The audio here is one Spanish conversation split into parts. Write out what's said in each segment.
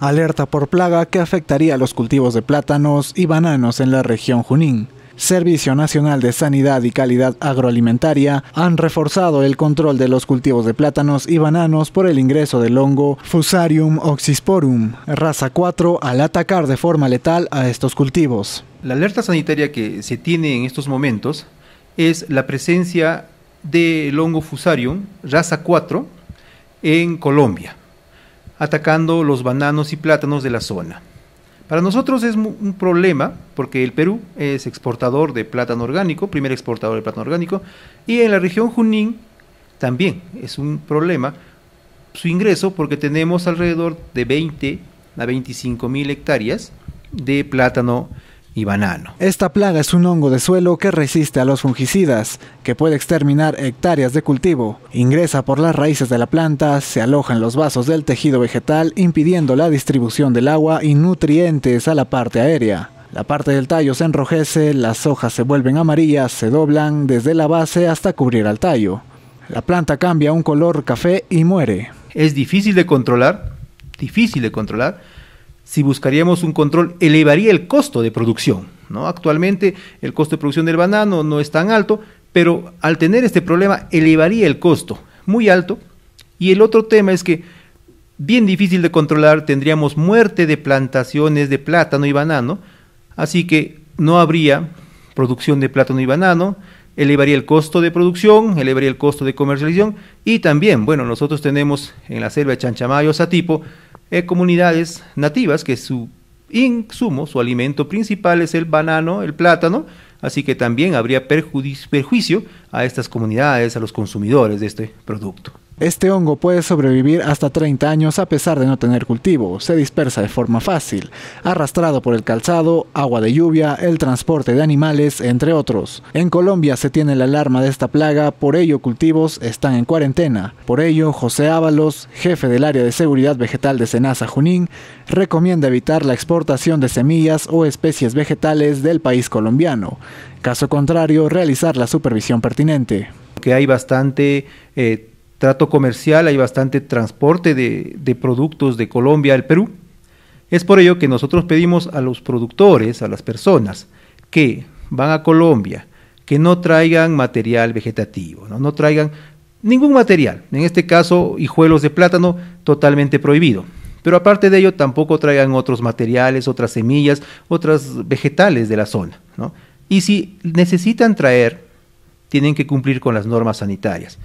alerta por plaga que afectaría los cultivos de plátanos y bananos en la región Junín. Servicio Nacional de Sanidad y Calidad Agroalimentaria han reforzado el control de los cultivos de plátanos y bananos por el ingreso del hongo Fusarium oxysporum, raza 4, al atacar de forma letal a estos cultivos. La alerta sanitaria que se tiene en estos momentos es la presencia del hongo Fusarium, raza 4, en Colombia atacando los bananos y plátanos de la zona. Para nosotros es un problema porque el Perú es exportador de plátano orgánico, primer exportador de plátano orgánico, y en la región Junín también es un problema su ingreso porque tenemos alrededor de 20 a 25 mil hectáreas de plátano banano. Esta plaga es un hongo de suelo que resiste a los fungicidas, que puede exterminar hectáreas de cultivo, ingresa por las raíces de la planta, se aloja en los vasos del tejido vegetal impidiendo la distribución del agua y nutrientes a la parte aérea. La parte del tallo se enrojece, las hojas se vuelven amarillas, se doblan desde la base hasta cubrir al tallo. La planta cambia un color café y muere. Es difícil de controlar, difícil de controlar, si buscaríamos un control, elevaría el costo de producción. ¿no? Actualmente el costo de producción del banano no es tan alto, pero al tener este problema elevaría el costo muy alto. Y el otro tema es que bien difícil de controlar, tendríamos muerte de plantaciones de plátano y banano, así que no habría producción de plátano y banano, elevaría el costo de producción, elevaría el costo de comercialización y también, bueno, nosotros tenemos en la selva de Chanchamayo, Satipo, eh, comunidades nativas que su insumo, su alimento principal es el banano, el plátano, así que también habría perjuicio a estas comunidades, a los consumidores de este producto. Este hongo puede sobrevivir hasta 30 años a pesar de no tener cultivo, se dispersa de forma fácil, arrastrado por el calzado, agua de lluvia, el transporte de animales, entre otros. En Colombia se tiene la alarma de esta plaga, por ello cultivos están en cuarentena. Por ello, José Ábalos, jefe del área de seguridad vegetal de Senasa Junín, recomienda evitar la exportación de semillas o especies vegetales del país colombiano. Caso contrario, realizar la supervisión pertinente. Que hay bastante... Eh, trato comercial, hay bastante transporte de, productos de Colombia al Perú. Es por ello que nosotros pedimos a los productores, a las personas que van a Colombia, que no traigan material vegetativo, no, traigan ningún material, en este caso hijuelos de plátano totalmente prohibido. Pero aparte de ello, tampoco traigan otros materiales, otras semillas, otras vegetales de la zona. Y si necesitan traer, tienen que cumplir con las normas sanitarias.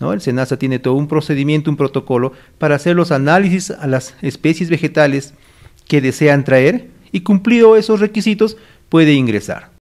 El SENASA tiene todo un procedimiento, un protocolo para hacer los análisis a las especies vegetales que desean traer y cumplido esos requisitos puede ingresar.